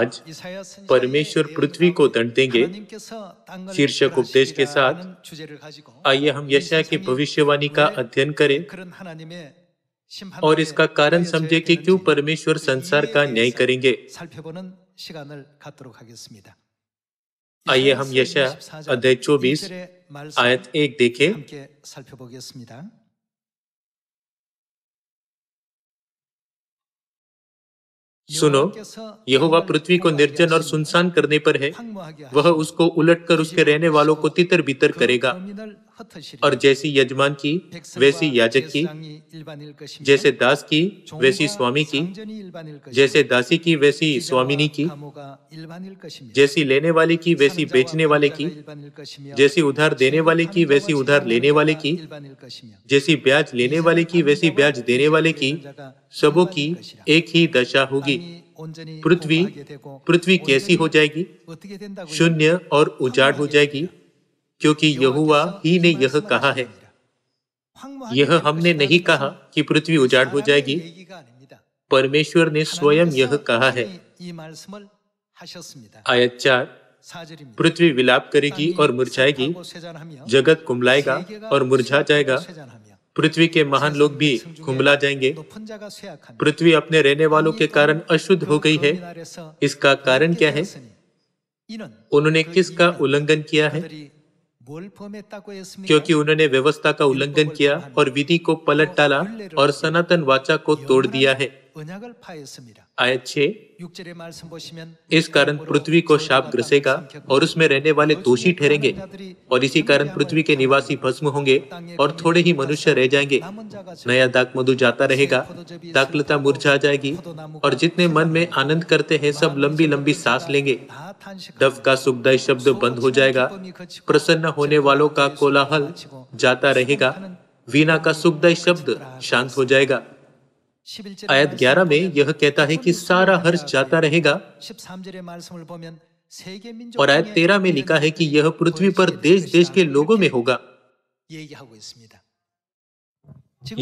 आज परमेश्वर पृथ्वी को दंड देंगे शीर्षक उपदेश के साथ आइए हम यशा की भविष्यवाणी का अध्ययन करें और इसका कारण समझे कि क्यों परमेश्वर संसार का न्याय करेंगे आइए हम यशा अध्याय चौबीस आयत एक देखें सुनो यहोवा पृथ्वी को निर्जन और सुनसान करने पर है वह उसको उलटकर उसके रहने वालों को तितर बितर करेगा और जैसी यजमान की वैसी याजक की जैसे दास की वैसी स्वामी की जैसे दासी की वैसी स्वामिनी की जैसी लेने वाले की वैसी बेचने वाले की जैसी उधार देने वाले की वैसी उधार लेने वाले की जैसी ब्याज लेने वाले की वैसी ब्याज देने वाले की सबों की एक ही दशा होगी पृथ्वी पृथ्वी कैसी हो जाएगी शून्य और उजाड़ हो जाएगी क्योंकि यहुआ ही ने यह कहा है यह हमने नहीं कहा कि पृथ्वी उजाड़ हो जाएगी परमेश्वर ने स्वयं यह कहा है आयत चार पृथ्वी विलाप करेगी और मुरझाएगी जगत कुमलाएगा और मुरझा जाएगा पृथ्वी के महान लोग भी कुमला जाएंगे पृथ्वी अपने रहने वालों के कारण अशुद्ध हो गई है इसका कारण क्या है उन्होंने किसका उल्लंघन किया है क्योंकि उन्होंने व्यवस्था का उल्लंघन किया और विधि को पलट डाला और सनातन वाचा को तोड़ दिया है आयत इस कारण पृथ्वी को शाप ग्रसेगा और उसमें रहने वाले दोषी ठहरेंगे और इसी कारण पृथ्वी के निवासी भस्म होंगे और थोड़े ही मनुष्य रह जाएंगे नया दाक मधु जाता रहेगा दाकलता मुरझा जाएगी और जितने मन में आनंद करते हैं सब लंबी लंबी सांस लेंगे दफ का सुखदायी शब्द बंद हो जाएगा प्रसन्न होने वालों का कोलाहल जाता रहेगा वीणा का सुखदायी शब्द शांत हो जाएगा आयत 11 में यह कहता है कि सारा हर्ष जाता रहेगा और आयत 13 में लिखा है कि यह पृथ्वी पर देश देश के लोगों में होगा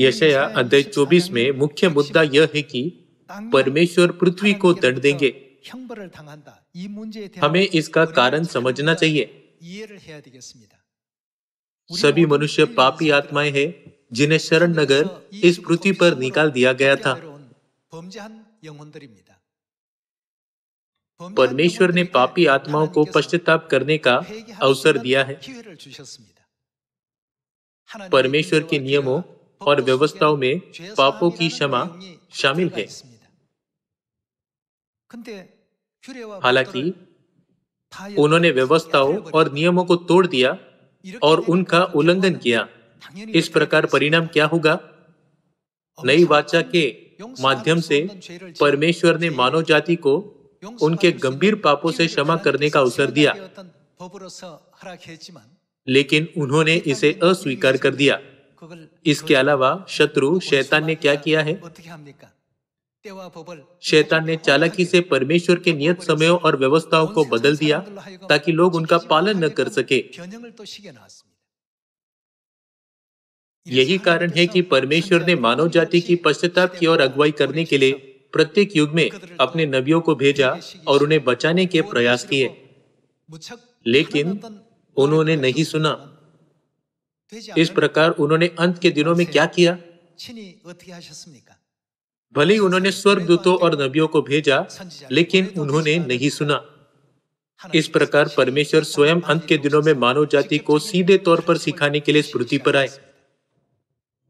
यशया अध्याय 24 में मुख्य मुद्दा यह है कि परमेश्वर पृथ्वी को दंड देंगे हमें इसका कारण समझना चाहिए सभी मनुष्य पापी आत्माएं हैं जिन्हें शरण नगर इस पृथ्वी पर निकाल दिया गया था परमेश्वर ने पापी आत्माओं को पश्चाताप करने का अवसर दिया है परमेश्वर के नियमों और व्यवस्थाओं में पापों की क्षमा शामिल है हालांकि उन्होंने व्यवस्थाओं और नियमों को तोड़ दिया और उनका उल्लंघन किया इस प्रकार परिणाम क्या होगा नई वाचा के माध्यम से परमेश्वर ने मानव जाति को उनके गंभीर पापों से क्षमा करने का अवसर दिया लेकिन उन्होंने इसे अस्वीकार कर दिया इसके अलावा शत्रु शैतान ने क्या किया है शैतान ने चालाकी से परमेश्वर के नियत समयों और व्यवस्थाओं को बदल दिया ताकि लोग उनका पालन न कर सके यही कारण है कि परमेश्वर ने मानव जाति की पश्चाताप की ओर अगुवाई करने के लिए प्रत्येक युग में अपने नबियों को भेजा और उन्हें बचाने के प्रयास किए लेकिन उन्होंने नहीं सुना इस प्रकार उन्होंने अंत के दिनों में क्या किया भले ही उन्होंने दूतों और नबियों को भेजा लेकिन उन्होंने नहीं सुना इस प्रकार परमेश्वर स्वयं अंत के दिनों में मानव जाति को सीधे तौर पर सिखाने के लिए स्मृति पर आए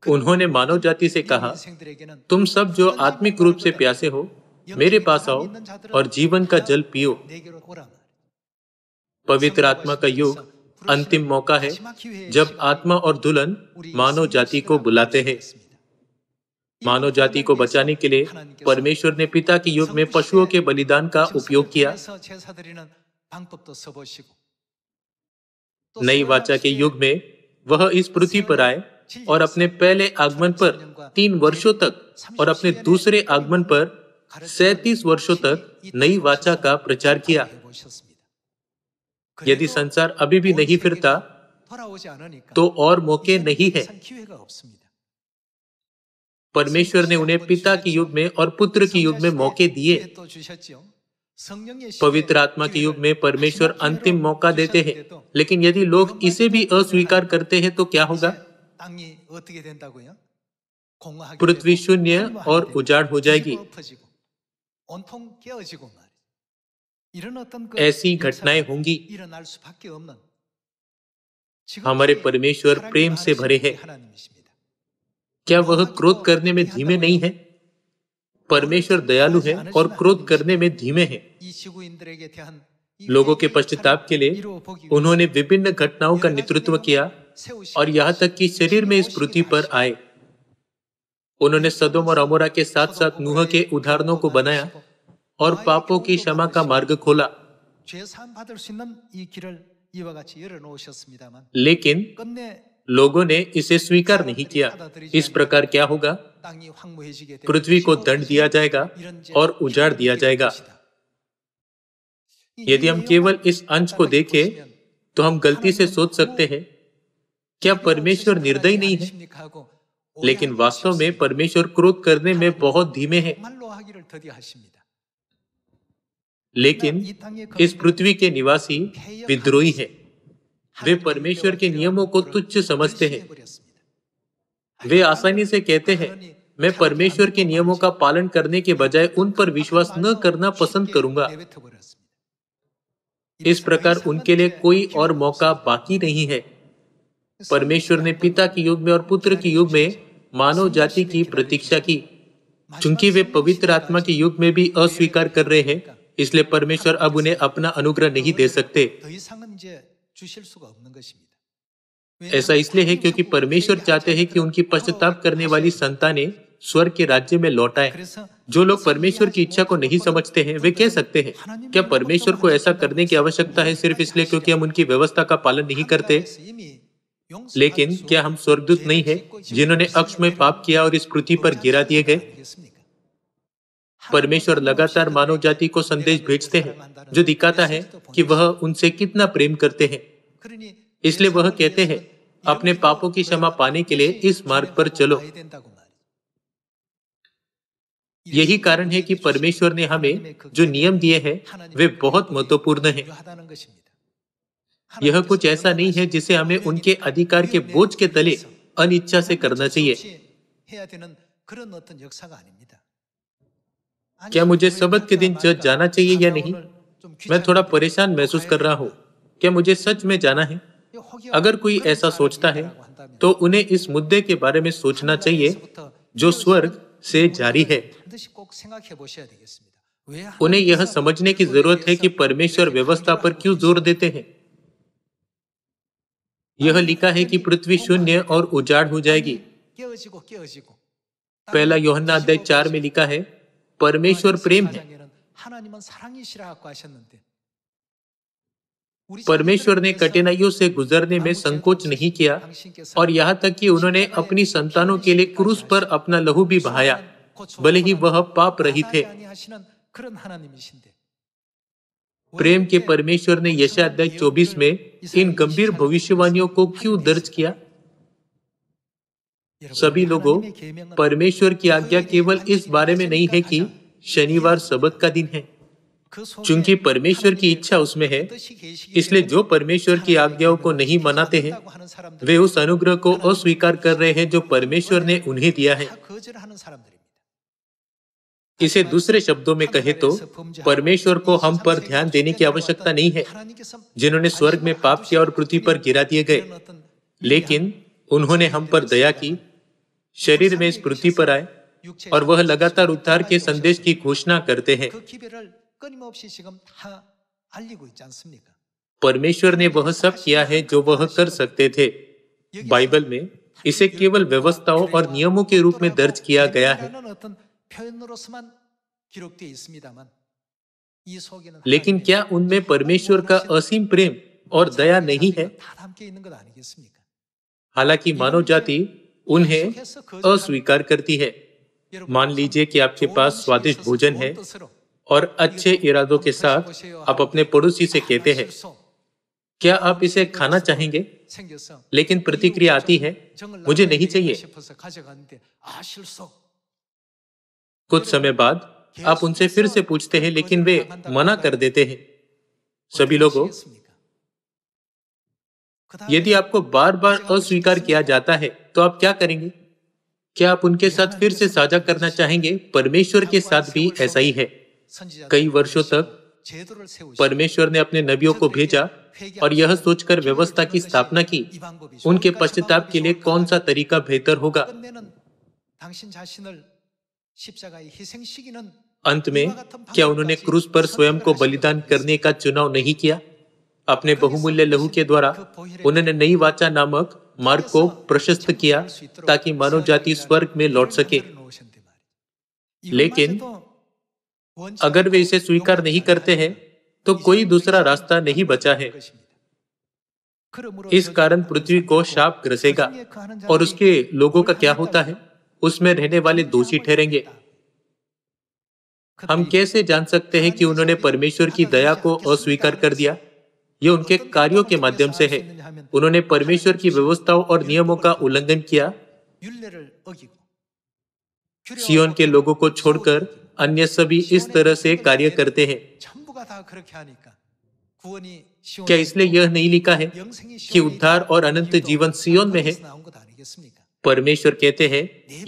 उन्होंने मानव जाति से कहा तुम सब जो आत्मिक रूप से प्यासे हो मेरे पास आओ और जीवन का जल पियो पवित्र आत्मा का युग अंतिम मौका है जब आत्मा और दुल्हन मानव जाति को बुलाते हैं मानव जाति को बचाने के लिए परमेश्वर ने पिता के युग में पशुओं के बलिदान का उपयोग किया नई वाचा के युग में वह इस पृथ्वी पर आए और अपने पहले आगमन पर तीन वर्षों तक और अपने दूसरे आगमन पर सैतीस वर्षों तक नई वाचा का प्रचार किया यदि संसार अभी भी नहीं फिरता तो और मौके नहीं है परमेश्वर ने उन्हें पिता के युग में और पुत्र के युग में मौके दिए पवित्र आत्मा के युग में परमेश्वर अंतिम मौका देते हैं लेकिन यदि लोग इसे भी अस्वीकार करते हैं तो क्या होगा पृथ्वी शून्य और उजाड़ हो जाएगी ऐसी घटनाएं होंगी हमारे परमेश्वर प्रेम से भरे हैं क्या वह क्रोध करने में धीमे नहीं है परमेश्वर दयालु है और क्रोध करने में धीमे हैं। लोगों के पश्चाताप के लिए उन्होंने विभिन्न घटनाओं का नेतृत्व किया और यहाँ तक कि शरीर में इस पृथ्वी पर आए उन्होंने सदोम और अमोरा के साथ साथ नूह के उदाहरणों को बनाया और पापों की क्षमा का मार्ग खोला लेकिन लोगों ने इसे स्वीकार नहीं किया इस प्रकार क्या होगा पृथ्वी को दंड दिया जाएगा और उजाड़ दिया जाएगा यदि हम केवल इस अंश को देखें तो हम गलती से सोच सकते हैं क्या परमेश्वर निर्दयी नहीं है लेकिन वास्तव में परमेश्वर क्रोध करने में बहुत धीमे हैं लेकिन इस पृथ्वी के निवासी विद्रोही हैं वे परमेश्वर के नियमों को तुच्छ समझते हैं वे आसानी से कहते हैं मैं परमेश्वर के नियमों का पालन करने के बजाय उन पर विश्वास न करना पसंद करूंगा इस प्रकार उनके लिए कोई और मौका बाकी नहीं है परमेश्वर ने पिता के युग में और पुत्र के युग में मानव जाति की प्रतीक्षा की चूंकि वे पवित्र आत्मा के युग में भी अस्वीकार कर रहे हैं इसलिए परमेश्वर अब उन्हें अपना अनुग्रह नहीं दे सकते ऐसा इसलिए है क्योंकि परमेश्वर चाहते हैं कि उनकी पश्चाताप करने वाली संतानें स्वर्ग के राज्य में लौटाएं। जो लोग परमेश्वर की इच्छा को नहीं समझते हैं वे कह सकते हैं क्या परमेश्वर को ऐसा करने की आवश्यकता है सिर्फ इसलिए क्योंकि हम उनकी व्यवस्था का पालन नहीं करते लेकिन क्या हम स्वर्गदूत नहीं है जिन्होंने अक्ष में पाप किया और इस पृथ्वी पर गिरा दिए गए परमेश्वर लगातार मानव जाति को संदेश भेजते हैं जो दिखाता है कि वह उनसे कितना प्रेम करते हैं इसलिए वह कहते हैं अपने पापों की क्षमा पाने के लिए इस मार्ग पर चलो यही कारण है कि परमेश्वर ने हमें जो नियम दिए हैं वे बहुत महत्वपूर्ण हैं। यह कुछ ऐसा नहीं है जिसे हमें उनके अधिकार के बोझ के तले अनिच्छा से करना चाहिए क्या मुझे सबक के दिन चर्च जाना चाहिए या नहीं मैं थोड़ा परेशान महसूस कर रहा हूँ क्या मुझे सच में जाना है अगर कोई ऐसा सोचता है तो उन्हें इस मुद्दे के बारे में सोचना चाहिए जो स्वर्ग से जारी है उन्हें यह समझने की जरूरत है कि परमेश्वर व्यवस्था पर क्यों जोर देते हैं यह लिखा है कि पृथ्वी शून्य और उजाड़ हो जाएगी पहला योहन्ना अध्याय चार में लिखा है परमेश्वर प्रेम है परमेश्वर ने कठिनाइयों से गुजरने में संकोच नहीं किया और यहाँ तक कि उन्होंने अपनी संतानों के लिए क्रूस पर अपना लहू भी बहाया भले ही वह पाप रही थे प्रेम के परमेश्वर ने यशा अध्याय 24 में इन गंभीर भविष्यवाणियों को क्यों दर्ज किया सभी लोगों परमेश्वर की आज्ञा केवल इस बारे में नहीं है कि शनिवार सबक का दिन है चूंकि परमेश्वर की इच्छा उसमें है इसलिए जो परमेश्वर की आज्ञाओं को नहीं मनाते हैं वे उस अनुग्रह को अस्वीकार कर रहे हैं जो परमेश्वर ने उन्हें दिया है इसे दूसरे शब्दों में कहे तो परमेश्वर को हम पर ध्यान देने की आवश्यकता नहीं है जिन्होंने स्वर्ग में पाप किया और पृथ्वी पर गिरा दिए गए लेकिन उन्होंने हम पर दया की शरीर में इस पृथ्वी पर आए और वह लगातार उद्धार के संदेश की घोषणा करते हैं परमेश्वर ने वह सब किया है जो वह कर सकते थे बाइबल में इसे केवल व्यवस्थाओं और नियमों के रूप में दर्ज किया गया है 표현으로서만 기록되어 있습니다만 लेकिन क्या उनमें परमेश्वर का असीम प्रेम और दया नहीं है हालांकि मानव जाति उन्हें अस्वीकार करती है मान लीजिए कि आपके पास स्वादिष्ट भोजन है और अच्छे इरादों के साथ आप अपने पड़ोसी से कहते हैं क्या आप इसे खाना चाहेंगे लेकिन प्रतिक्रिया आती है मुझे नहीं चाहिए कुछ समय बाद आप उनसे फिर से पूछते हैं लेकिन वे मना कर देते हैं सभी लोगों यदि आपको बार बार अस्वीकार किया जाता है तो आप क्या करेंगे क्या आप उनके साथ फिर से साझा करना चाहेंगे परमेश्वर के साथ भी ऐसा ही है कई वर्षों तक परमेश्वर ने अपने नबियों को भेजा और यह सोचकर व्यवस्था की स्थापना की उनके पश्चाताप के लिए कौन सा तरीका बेहतर होगा अंत में क्या उन्होंने क्रूस पर स्वयं को बलिदान करने का चुनाव नहीं किया अपने बहुमूल्य लहू के द्वारा उन्होंने नई वाचा नामक मार्ग को प्रशस्त किया ताकि मानव जाति स्वर्ग में लौट सके लेकिन तो अगर वे इसे स्वीकार नहीं करते हैं तो कोई दूसरा रास्ता नहीं बचा है इस कारण पृथ्वी को शाप ग्रसेगा और उसके लोगों का क्या होता है उसमें रहने वाले दोषी ठहरेंगे हम कैसे जान सकते हैं कि उन्होंने परमेश्वर की दया को अस्वीकार कर दिया ये उनके कार्यों के माध्यम से है उन्होंने परमेश्वर की व्यवस्थाओं और नियमों का उल्लंघन किया सियोन के लोगों को छोड़कर अन्य सभी इस तरह से कार्य करते हैं क्या इसलिए यह नहीं लिखा है कि उद्धार और अनंत जीवन सियोन में है परमेश्वर कहते हैं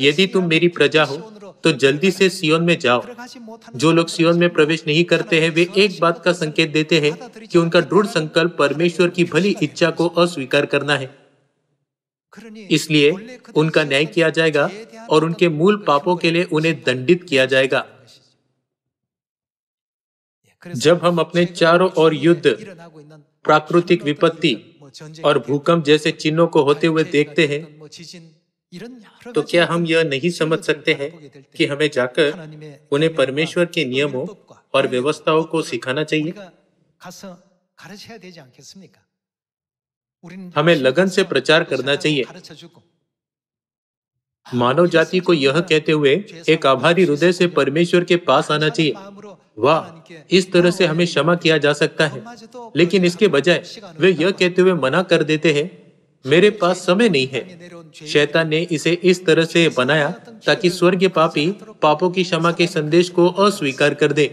यदि तुम मेरी प्रजा हो तो जल्दी से सियोन में जाओ जो लोग सियोन में प्रवेश नहीं करते हैं वे एक बात का संकेत देते हैं कि उनका दृढ़ संकल्प परमेश्वर की भली इच्छा को अस्वीकार करना है इसलिए उनका न्याय किया जाएगा और उनके मूल पापों के लिए उन्हें दंडित किया जाएगा जब हम अपने चारों ओर युद्ध प्राकृतिक विपत्ति और भूकंप जैसे चिन्हों को होते हुए देखते हैं तो क्या हम यह नहीं समझ सकते हैं कि हमें जाकर उन्हें परमेश्वर के नियमों तो और व्यवस्थाओं को तो सिखाना चाहिए हमें लगन से प्रचार करना चाहिए हाँ, मानव जाति को यह कहते हुए एक आभारी हृदय से परमेश्वर के पास आना चाहिए वाह इस तरह से हमें क्षमा किया जा सकता है तो लेकिन इसके बजाय वे यह कहते हुए मना कर देते हैं मेरे पास समय नहीं है शैतान ने इसे इस तरह से बनाया ताकि स्वर्गीय पापी पापों की क्षमा के संदेश को अस्वीकार कर दे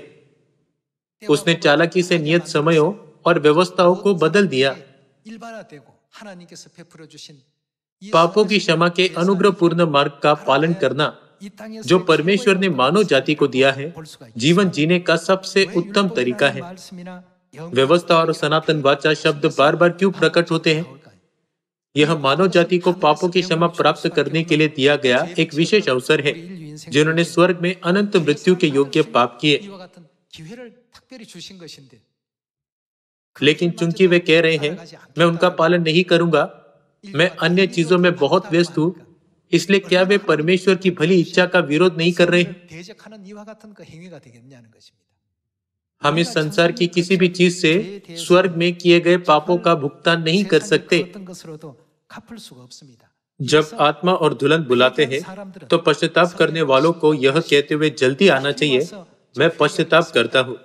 उसने चालाकी से नियत समयों और व्यवस्थाओं को बदल दिया पापों की क्षमा के अनुग्रह पूर्ण मार्ग का पालन करना जो परमेश्वर ने मानव जाति को दिया है जीवन जीने का सबसे उत्तम तरीका है व्यवस्था और सनातन वाचा शब्द बार बार क्यों प्रकट होते हैं यह मानव जाति को पापों की क्षमा प्राप्त करने के लिए दिया गया एक विशेष अवसर है जिन्होंने स्वर्ग में अनंत मृत्यु के योग्य पाप किए लेकिन चूंकि वे कह रहे हैं मैं उनका पालन नहीं करूंगा मैं अन्य चीजों में बहुत व्यस्त हूँ इसलिए क्या वे परमेश्वर की भली इच्छा का विरोध नहीं कर रहे हैं हम इस संसार की किसी भी चीज से स्वर्ग में किए गए पापों का भुगतान नहीं कर सकते जब आत्मा और दुल्हन बुलाते हैं तो पश्चाताप करने वालों को यह कहते हुए जल्दी आना चाहिए मैं पश्चाताप करता हूँ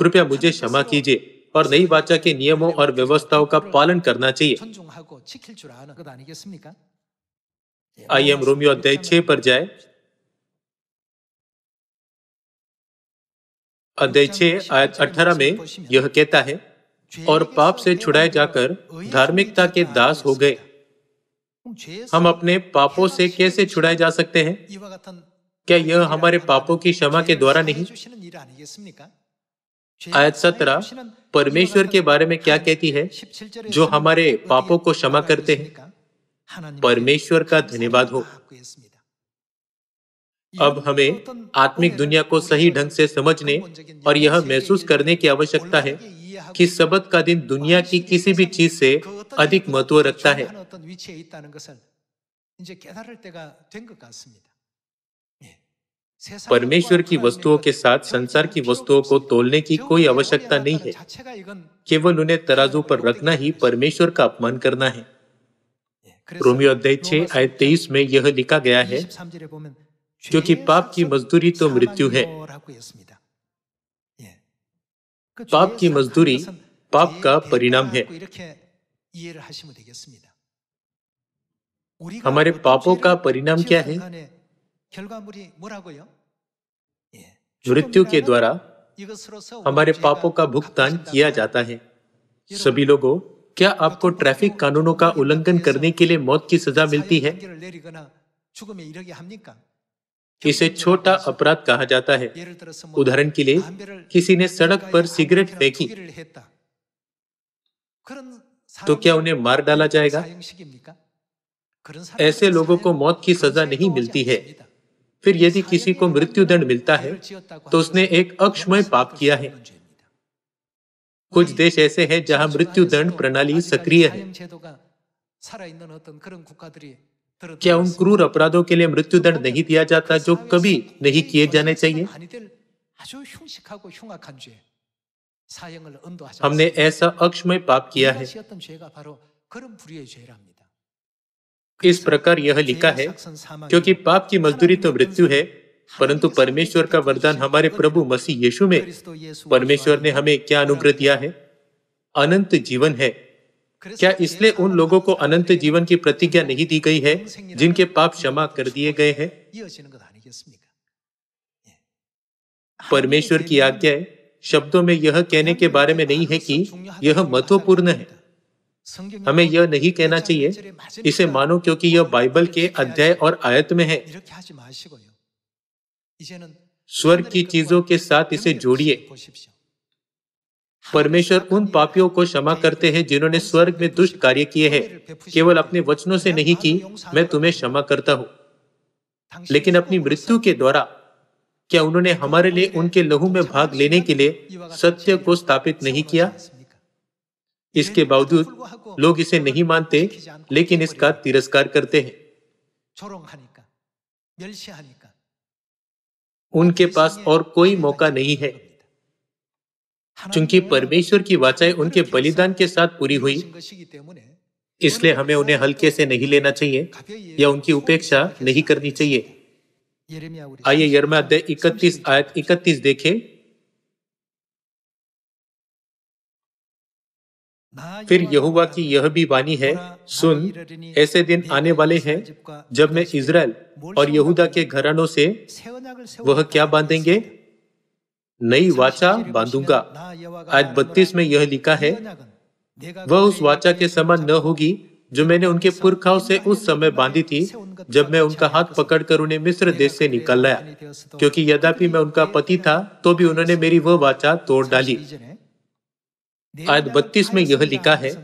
कृपया मुझे क्षमा कीजिए और नई वाचा के नियमों और व्यवस्थाओं का पालन करना चाहिए आई एम रोमियो अध्याय छे पर जाए अध्याय छह आयत अठारह में यह कहता है और पाप से छुड़ाए जाकर धार्मिकता के दास हो गए हम अपने पापों से कैसे छुड़ाए जा सकते हैं क्या यह हमारे पापों की क्षमा के द्वारा नहीं आयत सत्रह परमेश्वर के बारे में क्या कहती है जो हमारे पापों को क्षमा करते हैं परमेश्वर का धन्यवाद हो अब हमें आत्मिक दुनिया को सही ढंग से समझने और यह महसूस करने की आवश्यकता है कि सबत का दिन दुनिया की किसी भी चीज से अधिक महत्व रखता है परमेश्वर की वस्तुओं के साथ संसार की वस्तुओं को तोलने की कोई आवश्यकता नहीं है केवल उन्हें तराजू पर रखना ही परमेश्वर का अपमान करना है रोमियो अध्याय छह आय तेईस में यह लिखा गया है क्योंकि पाप की मजदूरी तो मृत्यु है पाप की मजदूरी पाप का परिणाम है हमारे पापों का परिणाम क्या है मृत्यु के द्वारा हमारे पापों का भुगतान किया जाता है सभी लोगों क्या आपको ट्रैफिक कानूनों का उल्लंघन करने के लिए मौत की सजा मिलती है इसे छोटा अपराध कहा जाता है उदाहरण के लिए किसी ने सड़क पर सिगरेट फेंकी तो क्या उन्हें मार डाला जाएगा ऐसे लोगों को मौत की सजा नहीं मिलती है फिर यदि किसी को मृत्यु दंड मिलता है तो उसने एक अक्षमय पाप किया है कुछ देश ऐसे हैं जहां दंड प्रणाली सक्रिय है क्या उन क्रूर अपराधों के लिए मृत्यु दंड नहीं दिया जाता जो कभी नहीं किए जाने चाहिए हमने ऐसा अक्षमय पाप किया है इस प्रकार यह लिखा है क्योंकि पाप की मजदूरी तो मृत्यु है परंतु परमेश्वर का वरदान हमारे प्रभु मसीह यीशु में परमेश्वर ने हमें क्या अनुग्रह दिया है अनंत जीवन है क्या इसलिए उन लोगों को अनंत जीवन की प्रतिज्ञा नहीं दी गई है जिनके पाप क्षमा कर दिए गए हैं परमेश्वर की आज्ञा शब्दों में यह कहने के बारे में नहीं है कि यह महत्वपूर्ण है हमें यह नहीं कहना चाहिए इसे मानो क्योंकि यह बाइबल के अध्याय और आयत में है स्वर्ग की चीजों के साथ इसे जोड़िए परमेश्वर उन पापियों को क्षमा करते हैं जिन्होंने स्वर्ग में दुष्ट कार्य किए हैं केवल अपने वचनों से नहीं की मैं तुम्हें क्षमा करता हूँ लेकिन अपनी मृत्यु के द्वारा क्या उन्होंने हमारे लिए उनके लहू में भाग लेने के लिए सत्य को स्थापित नहीं किया इसके बावजूद लोग इसे नहीं मानते लेकिन इसका तिरस्कार करते हैं उनके पास और कोई मौका नहीं है चूंकि परमेश्वर की वाचाएं उनके बलिदान के साथ पूरी हुई इसलिए हमें उन्हें हल्के से नहीं लेना चाहिए या उनकी उपेक्षा नहीं करनी चाहिए आइए यरमा अध्याय इकतीस आयत इकतीस देखें फिर यहुवा की यह भी वाणी है सुन ऐसे दिन आने वाले हैं जब मैं इज़राइल और यहूदा के घरानों से वह क्या बांधेंगे नई वाचा बांधूंगा आज बत्तीस में यह लिखा है वह उस वाचा के समान न होगी जो मैंने उनके पुरखाओं से उस समय बांधी थी जब मैं उनका हाथ पकड़कर उन्हें मिस्र देश से निकल लाया क्योंकि यद्यपि मैं उनका पति था तो भी उन्होंने मेरी वह वाचा तोड़ डाली आज बत्तीस में यह लिखा है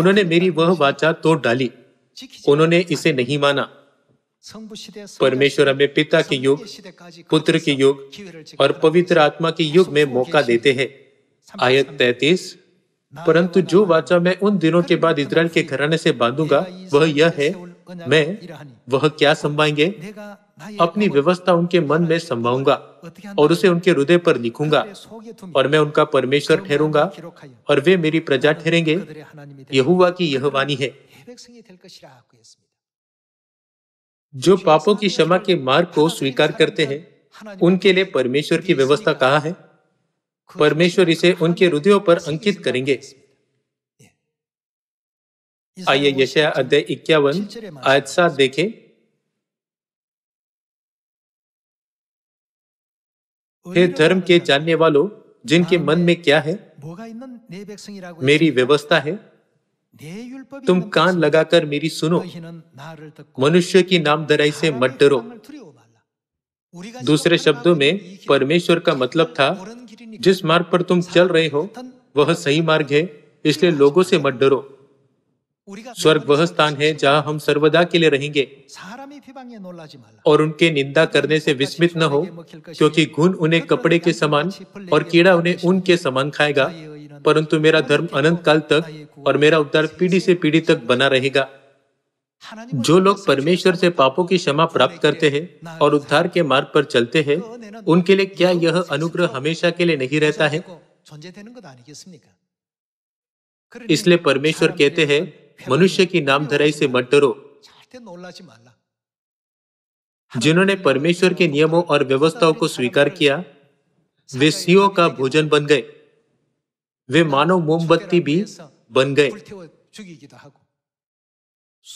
उन्होंने मेरी वह वाचा तोड़ डाली उन्होंने इसे नहीं माना परमेश्वर हमें पिता के युग पुत्र के युग और पवित्र आत्मा के युग में मौका देते हैं आयत तैतीस परंतु जो वाचा मैं उन दिनों के बाद इसराइल के घराने से बांधूंगा वह यह है मैं वह क्या संभाएंगे अपनी व्यवस्था उनके मन में संभाऊंगा और उसे उनके हृदय पर लिखूंगा और मैं उनका परमेश्वर ठहरूंगा और वे मेरी प्रजा ठहरेंगे यहुआ की यह वाणी है जो पापों की क्षमा के मार्ग को स्वीकार करते हैं उनके लिए परमेश्वर की व्यवस्था कहा है परमेश्वर इसे उनके हृदयों पर अंकित करेंगे आइए यशया अध्याय इक्यावन आयत सात देखें हे धर्म के जानने वालों जिनके मन में क्या है मेरी व्यवस्था है तुम कान लगाकर मेरी सुनो मनुष्य की नामधराई से मत डरो दूसरे शब्दों में परमेश्वर का मतलब था जिस मार्ग पर तुम चल रहे हो वह सही मार्ग है इसलिए लोगों से मत डरो स्वर्ग वह स्थान है जहां हम सर्वदा के लिए रहेंगे और उनके निंदा करने से विस्मित न हो क्योंकि घुन उन्हें कपड़े के समान और कीड़ा उन्हें उनके के समान खाएगा परंतु मेरा धर्म अनंत काल तक और मेरा उद्धार पीढ़ी से पीढ़ी तक बना रहेगा जो लोग परमेश्वर से पापों की क्षमा प्राप्त करते हैं और उद्धार के मार्ग पर चलते हैं उनके लिए क्या यह अनुग्रह हमेशा के लिए नहीं रहता है इसलिए परमेश्वर कहते हैं मनुष्य की नाम धराई से मत डरो जिन्होंने परमेश्वर के नियमों और व्यवस्थाओं को स्वीकार किया वे सीओ का भोजन बन गए वे मानव मोमबत्ती भी बन गए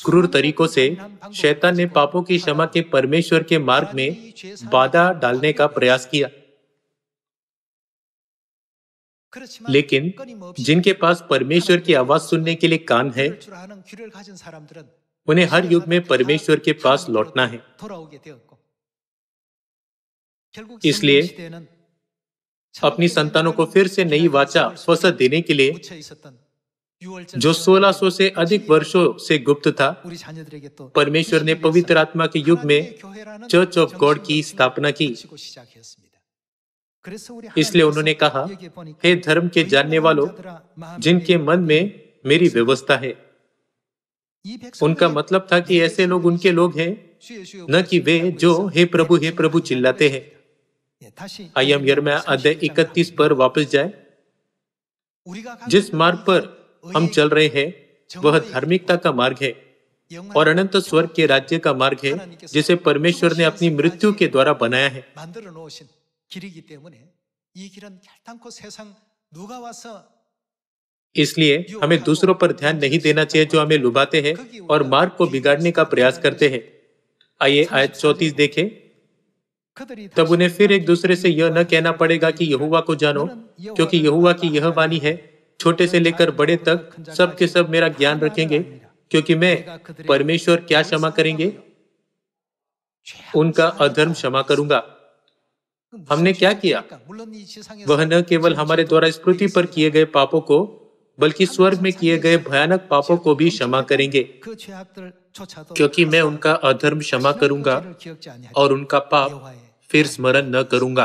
क्रूर तरीकों से शैतान ने पापों की क्षमा के परमेश्वर के मार्ग में बाधा डालने का प्रयास किया लेकिन जिनके पास परमेश्वर की आवाज सुनने के लिए कान है उन्हें हर युग में परमेश्वर के पास लौटना है इसलिए अपनी संतानों को फिर से नई वाचा फसद देने के लिए जो 1600 से अधिक वर्षों से गुप्त था परमेश्वर ने पवित्र आत्मा के युग में चर्च ऑफ गॉड की स्थापना की इसलिए उन्होंने कहा हे धर्म के जानने वालों जिनके मन में मेरी व्यवस्था है उनका मतलब था कि ऐसे लोग उनके लोग हैं न कि वे जो हे प्रभु हे प्रभु चिल्लाते हैं एम हम यरमया अध्याय इकतीस पर वापस जाए जिस मार्ग पर हम चल रहे हैं वह धार्मिकता का मार्ग है और अनंत स्वर्ग के राज्य का मार्ग है जिसे परमेश्वर ने अपनी मृत्यु के द्वारा बनाया है इसलिए हमें दूसरों पर ध्यान नहीं देना चाहिए जो हमें लुभाते हैं और मार्ग को बिगाड़ने का प्रयास करते हैं आइए आयत चौतीस देखें तब उन्हें फिर एक दूसरे से यह न कहना पड़ेगा कि यहुआ को जानो क्योंकि यहुआ की यह वाणी है छोटे से लेकर बड़े तक सब के सब मेरा ज्ञान रखेंगे क्योंकि मैं परमेश्वर क्या क्षमा करेंगे उनका अधर्म क्षमा करूंगा हमने क्या किया वह न केवल हमारे द्वारा स्मृति पर किए गए पापों को बल्कि स्वर्ग में किए गए भयानक पापों को भी क्षमा करेंगे क्योंकि मैं उनका अधर्म क्षमा करूंगा और उनका पाप फिर स्मरण न करूंगा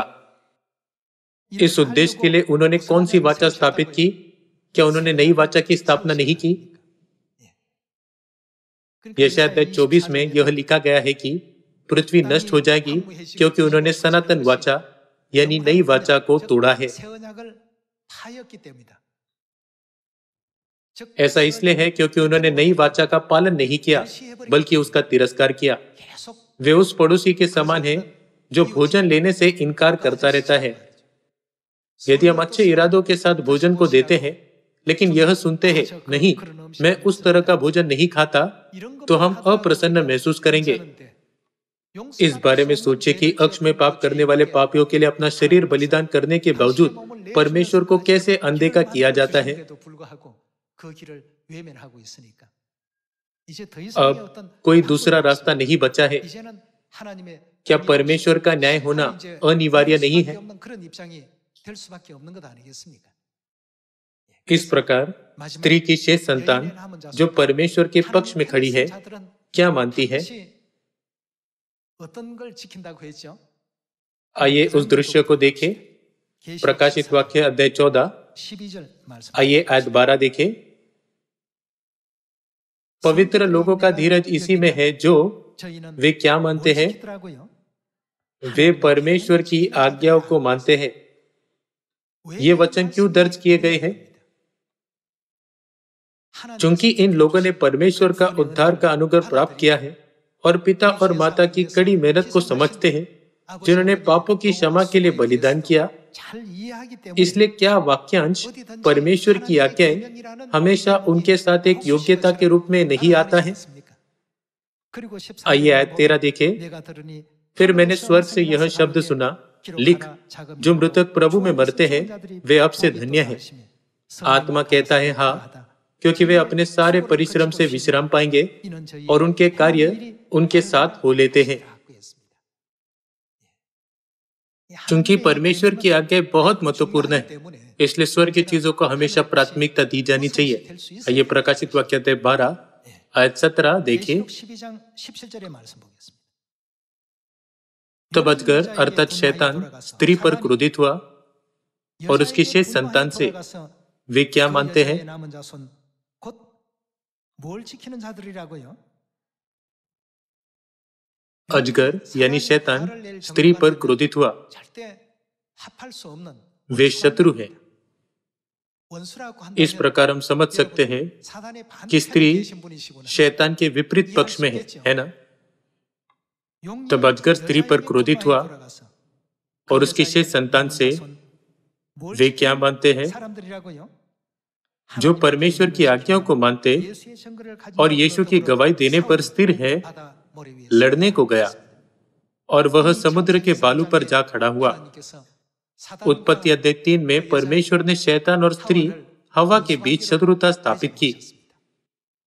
इस उद्देश्य के लिए उन्होंने कौन सी वाचा स्थापित की क्या उन्होंने नई वाचा की स्थापना नहीं की यशायाह चौबीस में यह लिखा गया है कि पृथ्वी नष्ट हो जाएगी क्योंकि उन्होंने सनातन वाचा यानी नई वाचा को तोड़ा है ऐसा इसलिए है क्योंकि उन्होंने नई वाचा का पालन नहीं किया बल्कि उसका तिरस्कार किया वे उस पड़ोसी के समान है जो भोजन लेने से इनकार करता रहता है यदि हम अच्छे इरादों के साथ भोजन को देते हैं लेकिन यह सुनते हैं नहीं मैं उस तरह का भोजन नहीं खाता तो हम अप्रसन्न महसूस करेंगे इस बारे में सोचे कि अक्ष में पाप करने वाले पापियों के लिए अपना शरीर बलिदान करने के बावजूद परमेश्वर को कैसे अनदेखा किया जाता है अब कोई दूसरा रास्ता नहीं बचा है क्या परमेश्वर का न्याय होना अनिवार्य नहीं है इस प्रकार स्त्री की शेष संतान जो परमेश्वर के पक्ष में खड़ी है क्या मानती है आइए उस दृश्य को देखें प्रकाशित वाक्य अध्याय चौदह आइए आज बारह देखें पवित्र लोगों का धीरज इसी में है जो वे क्या मानते हैं वे परमेश्वर की आज्ञाओं को मानते हैं ये वचन क्यों दर्ज किए गए हैं क्योंकि इन लोगों ने परमेश्वर का उद्धार का अनुग्रह प्राप्त किया है और पिता और माता की कड़ी मेहनत को समझते हैं जिन्होंने पापों की क्षमा के लिए बलिदान किया इसलिए क्या वाक्यांश परमेश्वर की आज्ञाएं हमेशा उनके साथ एक योग्यता के रूप में नहीं आता है आइए तेरा देखे फिर मैंने स्वर से यह शब्द सुना लिख जो मृतक प्रभु में मरते हैं वे अब से धन्य है आत्मा कहता है हा क्योंकि वे अपने सारे परिश्रम से विश्राम पाएंगे और उनके कार्य उनके साथ हो लेते हैं चूंकि परमेश्वर की आज्ञा बहुत महत्वपूर्ण है इसलिए स्वर की चीजों को हमेशा प्राथमिकता दी जानी चाहिए आइए प्रकाशित वाक्य बारह आयत सत्रह देखिए तो अर्थात शैतान स्त्री पर क्रोधित हुआ और उसकी शेष संतान से वे क्या मानते हैं अजगर यानी शैतान स्त्री पर क्रोधित हुआ वे शत्रु है इस प्रकार हम समझ सकते हैं कि स्त्री शैतान के विपरीत पक्ष में है है ना तब अजगर स्त्री पर क्रोधित हुआ और उसकी शेष संतान से वे क्या मानते हैं जो परमेश्वर की आज्ञाओं को मानते और यीशु की गवाही देने पर स्थिर है लड़ने को गया और वह समुद्र के बालू पर जा खड़ा हुआ उत्पत्ति अध्याय तीन में परमेश्वर ने शैतान और स्त्री हवा के बीच शत्रुता स्थापित की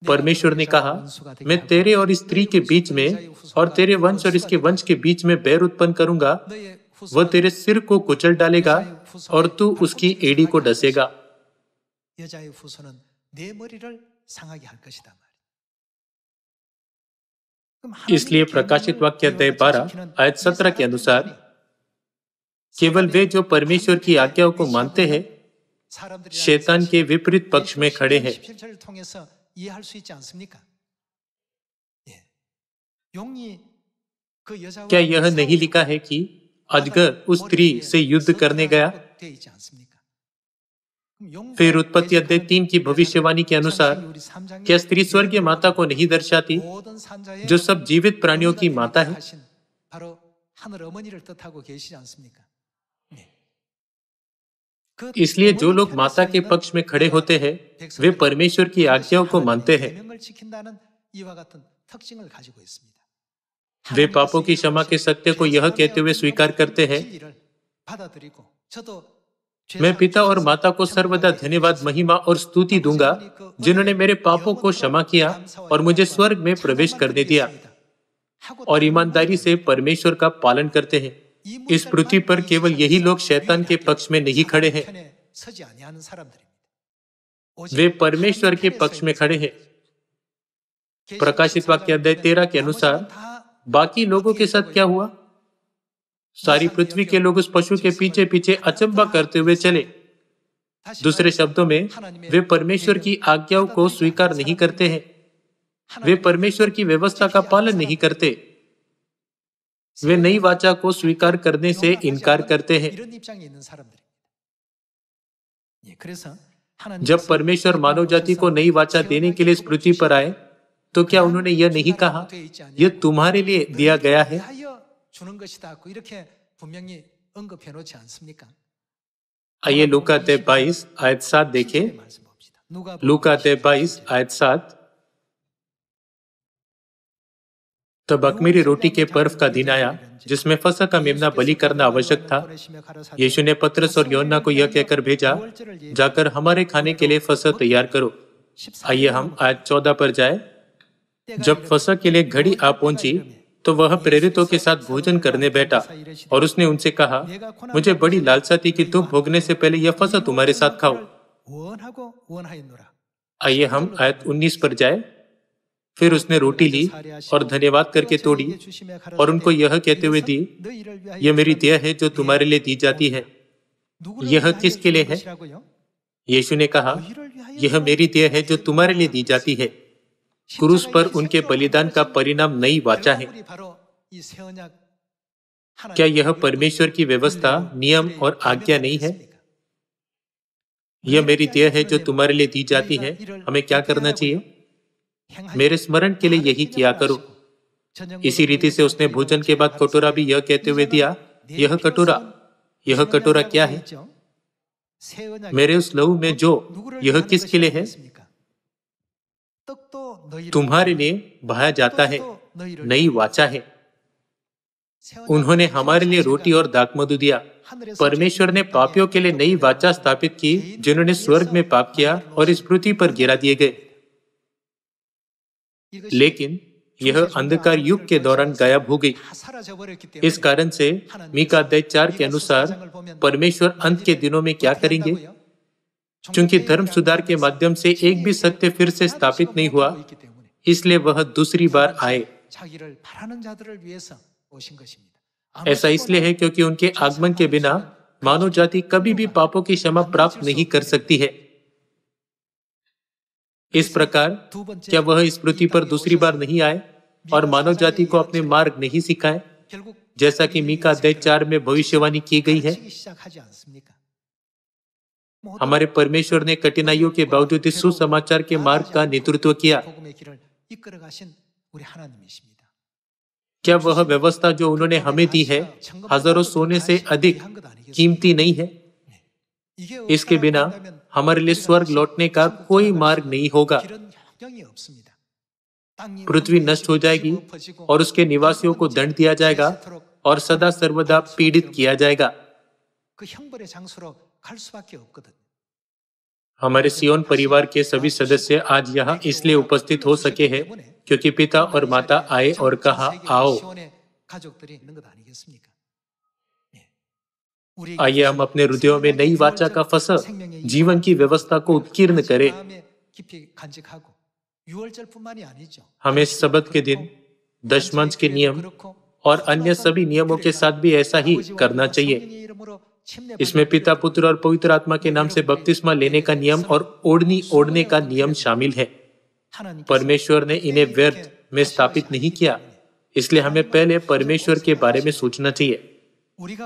परमेश्वर ने कहा मैं तेरे और स्त्री के बीच में और तेरे वंश और इसके वंश के बीच में बैर उत्पन्न करूंगा वह तेरे सिर को कुचल डालेगा और तू उसकी एडी को डसेगा इसलिए प्रकाशित वाक्य अध्याय बारह आयत सत्रह के अनुसार केवल वे जो परमेश्वर की आज्ञाओं को मानते हैं शैतान के विपरीत पक्ष में खड़े हैं 이해할 수 있지 않습니까? 예. 용이 그 여자와 क्या यह नहीं लिखा है कि अजगर उस स्त्री से युद्ध करने गया फिर उत्पत्ति अध्याय तीन की भविष्यवाणी के अनुसार क्या स्त्री स्वर्गीय माता को नहीं दर्शाती जो सब जीवित प्राणियों की माता है इसलिए जो लोग माता के पक्ष में खड़े होते हैं वे परमेश्वर की आज्ञाओं को मानते हैं वे पापों की क्षमा के सत्य को यह कहते हुए स्वीकार करते हैं मैं पिता और माता को सर्वदा धन्यवाद महिमा और स्तुति दूंगा जिन्होंने मेरे पापों को क्षमा किया और मुझे स्वर्ग में प्रवेश करने दिया और ईमानदारी से परमेश्वर का पालन करते हैं इस पृथ्वी पर केवल यही लोग शैतान के पक्ष में नहीं खड़े हैं वे परमेश्वर के पक्ष में खड़े हैं प्रकाशित वाक्य अध्याय तेरह के अनुसार बाकी लोगों के साथ क्या हुआ सारी पृथ्वी के लोग उस पशु के पीछे पीछे अचंबा करते हुए चले दूसरे शब्दों में वे परमेश्वर की आज्ञाओं को स्वीकार नहीं करते हैं वे परमेश्वर की व्यवस्था का पालन नहीं करते वे नई वाचा को स्वीकार करने से इनकार करते हैं हाँ? जब परमेश्वर मानव जाति को नई वाचा देने के लिए स्मृति पर आए तो क्या हाँ? उन्होंने यह नहीं कहा यह तुम्हारे लिए तो दिया गया है आइए हाँ, लुकाते बाईस आयत सात देखे लुकाते बाईस आयत सात तब अकमीरी रोटी के पर्व का दिन आया जिसमें फसा का मेमना बलि करना आवश्यक था यीशु ने पत्रस और योना को यह कहकर भेजा जाकर हमारे खाने के लिए फसा तैयार करो आइए हम आज चौदह पर जाए जब फसा के लिए घड़ी आ पहुंची तो वह प्रेरितों के साथ भोजन करने बैठा और उसने उनसे कहा मुझे बड़ी लालसा थी कि तुम भोगने से पहले यह फसा तुम्हारे साथ खाओ आइए हम आयत 19 पर जाए फिर उसने रोटी ली और धन्यवाद करके तोड़ी और उनको यह कहते हुए दी यह मेरी दया है जो तुम्हारे लिए दी जाती है यह किसके लिए है यीशु ने कहा यह मेरी दया है जो तुम्हारे लिए दी जाती है क्रूस पर उनके बलिदान का परिणाम नई वाचा है क्या यह परमेश्वर की व्यवस्था नियम और आज्ञा नहीं है यह मेरी दया है जो तुम्हारे लिए दी जाती है हमें क्या करना चाहिए मेरे स्मरण के लिए यही किया करो इसी रीति से उसने भोजन के बाद कटोरा भी यह कहते हुए दिया यह कटोरा यह कटोरा क्या है मेरे उस लहू में जो यह किसके लिए है तो तुम्हारे लिए बहाया जाता है तो नई वाचा है उन्होंने हमारे लिए रोटी और दाक मधु दिया परमेश्वर ने पापियों के लिए तो नई वाचा स्थापित की जिन्होंने स्वर्ग में पाप किया और इस पृथ्वी पर गिरा दिए गए लेकिन यह अंधकार युग के दौरान गायब हो गई इस कारण से मीका अध्याय चार के अनुसार परमेश्वर अंत के दिनों में क्या करेंगे क्योंकि धर्म सुधार के माध्यम से एक भी सत्य फिर से स्थापित नहीं हुआ इसलिए वह दूसरी बार आए ऐसा इसलिए है क्योंकि उनके आगमन के बिना मानव जाति कभी भी पापों की क्षमा प्राप्त नहीं कर सकती है इस प्रकार क्या वह इस पृथ्वी पर दूसरी बार नहीं आए और मानव जाति को अपने मार्ग नहीं सिखाए जैसा कि मीका अध्याय चार में भविष्यवाणी की गई है हमारे परमेश्वर ने कठिनाइयों के बावजूद इस सुसमाचार के मार्ग का नेतृत्व किया क्या वह व्यवस्था जो उन्होंने हमें दी है हजारों सोने से अधिक कीमती नहीं है इसके बिना हमारे लिए स्वर्ग लौटने का कोई मार्ग नहीं होगा पृथ्वी नष्ट हो जाएगी और उसके निवासियों को दंड दिया जाएगा और सदा सर्वदा पीड़ित किया जाएगा हमारे सियोन परिवार के सभी सदस्य आज यहाँ इसलिए उपस्थित हो सके हैं क्योंकि पिता और माता आए और कहा आओ आइए हम अपने हृदयों में नई वाचा तो का फसल जीवन की व्यवस्था को उत्कीर्ण करें हमें सबद के दिन दशमंश के नियम और अन्य सभी नियमों के साथ भी ऐसा ही करना चाहिए इसमें पिता पुत्र और पवित्र आत्मा के नाम से बपतिस्मा लेने का नियम और ओढ़नी ओढ़ने का नियम शामिल है परमेश्वर ने इन्हें व्यर्थ में अच्छा स्थापित अच्छा नहीं किया इसलिए हमें पहले परमेश्वर के बारे में सोचना चाहिए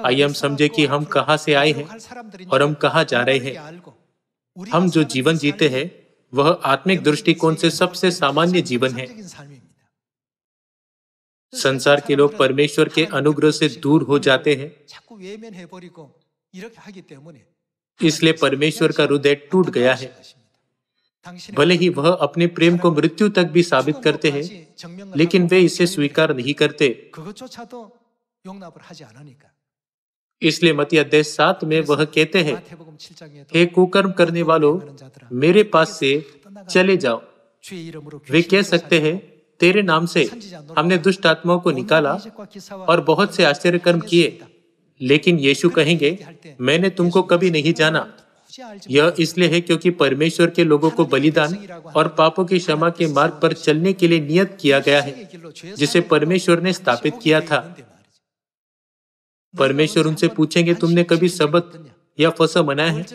आइए हम समझे कि हम कहाँ से आए हैं और हम कहाँ जा रहे हैं हम जो जीवन जीते हैं वह आत्मिक दृष्टिकोण से सबसे सामान्य जीवन है तो संसार के लोग परमेश्वर के अनुग्रह से दूर हो जाते हैं इसलिए परमेश्वर का हृदय टूट गया है भले ही वह अपने प्रेम को मृत्यु तक भी साबित करते हैं लेकिन वे इसे स्वीकार नहीं करते इसलिए मती अध्याय सात में वह कहते हैं हे कुकर्म करने वालों मेरे पास से चले जाओ वे कह सकते हैं तेरे नाम से हमने दुष्ट आत्माओं को निकाला और बहुत से आश्चर्य कर्म किए लेकिन यीशु कहेंगे मैंने तुमको कभी नहीं जाना यह इसलिए है क्योंकि परमेश्वर के लोगों को बलिदान और पापों की क्षमा के मार्ग पर चलने के लिए नियत किया गया है जिसे परमेश्वर ने स्थापित किया था परमेश्वर उनसे पूछेंगे तुमने कभी सबत या फसा मनाया है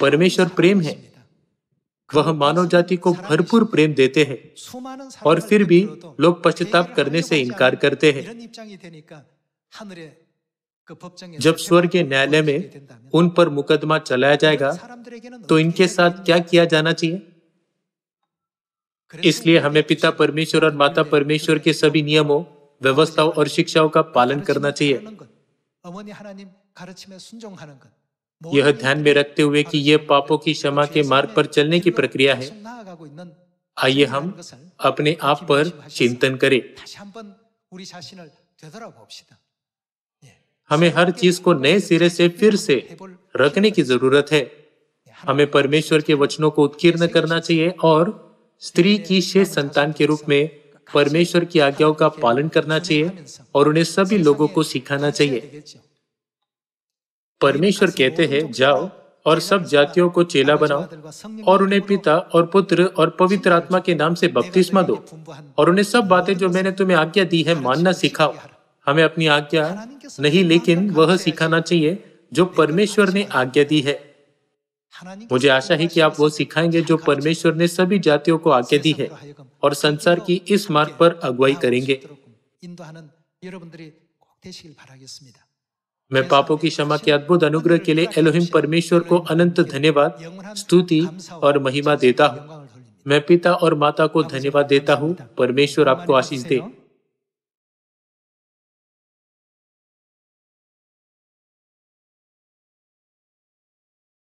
परमेश्वर प्रेम है वह मानव जाति को भरपूर प्रेम देते हैं और फिर भी लोग पश्चाताप करने से इनकार करते हैं जब स्वर्गीय न्यायालय में उन पर मुकदमा चलाया जाएगा तो इनके साथ क्या किया जाना चाहिए इसलिए हमें पिता परमेश्वर और माता परमेश्वर के सभी नियमों व्यवस्थाओं और शिक्षाओं का पालन करना चाहिए यह ध्यान में रखते हुए कि यह पापों की क्षमा के मार्ग पर चलने की प्रक्रिया है आइए हम अपने आप पर चिंतन करें हमें हर चीज को नए सिरे से फिर से रखने की जरूरत है हमें परमेश्वर के वचनों को उत्कीर्ण करना चाहिए और स्त्री की शेष संतान के रूप में परमेश्वर की आज्ञाओं का पालन करना चाहिए और उन्हें सभी लोगों को सिखाना चाहिए परमेश्वर कहते हैं जाओ और सब जातियों को चेला बनाओ और उन्हें पिता और पुत्र और पवित्र आत्मा के नाम से बपतिस्मा दो और उन्हें सब बातें जो मैंने तुम्हें आज्ञा दी है मानना सिखाओ हमें अपनी आज्ञा नहीं लेकिन वह सिखाना चाहिए जो परमेश्वर ने आज्ञा दी है मुझे आशा है कि आप वो सिखाएंगे जो परमेश्वर ने सभी जातियों को आज्ञा दी है और संसार की इस मार्ग पर अगुवाई करेंगे मैं पापों की क्षमा के अद्भुत अनुग्रह के लिए एलोहिम परमेश्वर को अनंत धन्यवाद स्तुति और महिमा देता हूँ मैं पिता और माता को धन्यवाद देता हूँ परमेश्वर आपको आशीष दे